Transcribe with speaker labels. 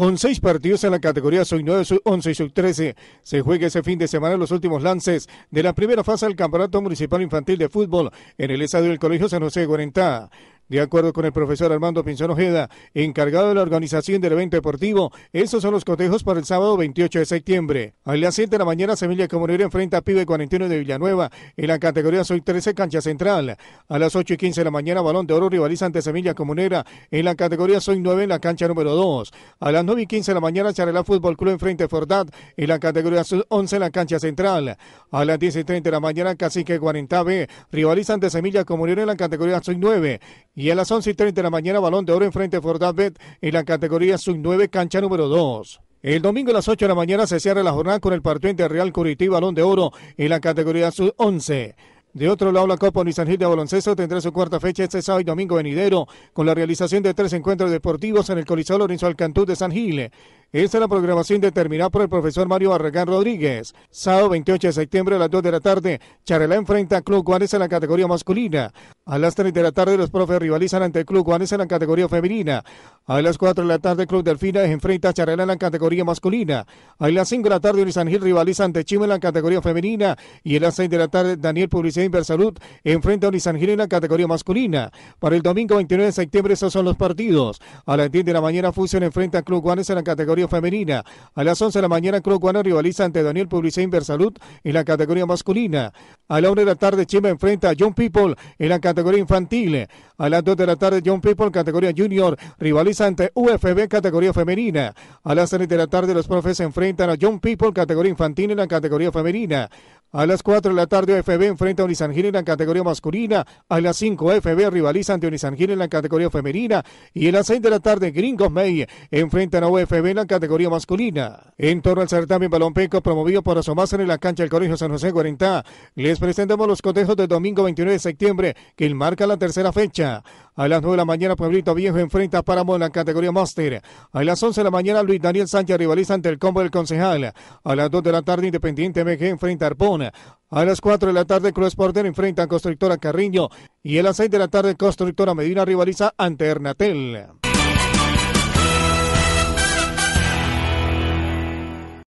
Speaker 1: con seis partidos en la categoría Sub 9, Sub 11 y Sub 13. Se juega ese fin de semana los últimos lances de la primera fase del Campeonato Municipal Infantil de Fútbol en el estadio del Colegio San José de Guarentá. De acuerdo con el profesor Armando Pinzón Ojeda, encargado de la organización del evento deportivo, esos son los cotejos para el sábado 28 de septiembre. A las 7 de la mañana, Semilla Comunera enfrenta a Pibe 41 de Villanueva en la categoría Soy 13 Cancha Central. A las 8 y 15 de la mañana, Balón de Oro rivaliza ante Semilla Comunera en la categoría Soy 9 en la cancha número 2. A las 9 y 15 de la mañana, Charalá Fútbol Club enfrenta a Fordat en la categoría Soy 11 en la cancha central. A las 10 y 30 de la mañana, Cacique 40B rivaliza ante Semilla Comunera en la categoría Soy 9. Y a las 11 y 30 de la mañana, balón de oro enfrente a Fortalvet en la categoría sub-9, cancha número 2. El domingo a las 8 de la mañana se cierra la jornada con el partido entre Real Curitiba, balón de oro en la categoría sub-11. De otro lado, la Copa san Gil de Baloncesto tendrá su cuarta fecha este sábado y domingo venidero, con la realización de tres encuentros deportivos en el Coliseo Lorenzo Alcantú de San Gil. Esta es la programación determinada por el profesor Mario Barragán Rodríguez. Sábado 28 de septiembre a las 2 de la tarde, Charela enfrenta a Club Juárez en la categoría masculina. A las 3 de la tarde, los profes rivalizan ante Club Juárez en la categoría femenina. A las 4 de la tarde, Club Delfina enfrenta a Charela en la categoría masculina. A las 5 de la tarde, Unisangil rivaliza ante Chivo en la categoría femenina. Y a las 6 de la tarde, Daniel Publicidad Inversalud enfrenta a Unisangil en la categoría masculina. Para el domingo 29 de septiembre, esos son los partidos. A las 10 de la mañana, Fusión enfrenta a Club Juárez en la categoría femenina. A las 11 de la mañana, Cruz rivaliza ante Daniel Publicé Inversalud en la categoría masculina. A la 1 de la tarde, Chima enfrenta a John People en la categoría infantil. A las 2 de la tarde, John People, categoría junior, rivaliza ante UFB, categoría femenina. A las 3 de la tarde, los profes enfrentan a John People, categoría infantil en la categoría femenina. A las 4 de la tarde, FB enfrenta a Unisangil en la categoría masculina. A las 5, FB rivaliza ante Unisangil en la categoría femenina. Y a las 6 de la tarde, Gringos May enfrentan a UFB en la categoría masculina. En torno al certamen balompeco promovido por Asomacer en la cancha del Colegio San José 40, les presentamos los cotejos del domingo 29 de septiembre, que marca la tercera fecha. A las 9 de la mañana, Pueblito Viejo enfrenta a Páramo en la categoría Master. A las 11 de la mañana, Luis Daniel Sánchez rivaliza ante el combo del concejal. A las 2 de la tarde, Independiente MG enfrenta a Arpona. A las 4 de la tarde, Cruz Porter enfrenta a Constructora Carriño. Y a las 6 de la tarde, Constructora Medina rivaliza ante Hernatel.